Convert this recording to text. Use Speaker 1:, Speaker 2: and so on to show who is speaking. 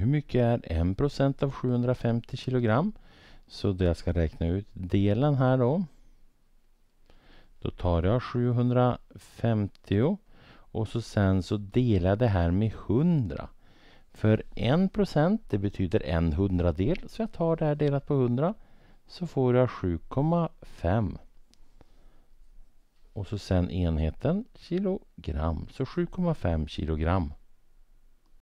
Speaker 1: hur mycket är 1% av 750 kg? Så jag ska räkna ut delen här då. Då tar jag 750 och så sen så delar jag det här med 100. För 1% det betyder en hundradel så jag tar det här delat på 100 så får jag 7,5. Och så sen enheten kilogram, så 7,5 kilogram.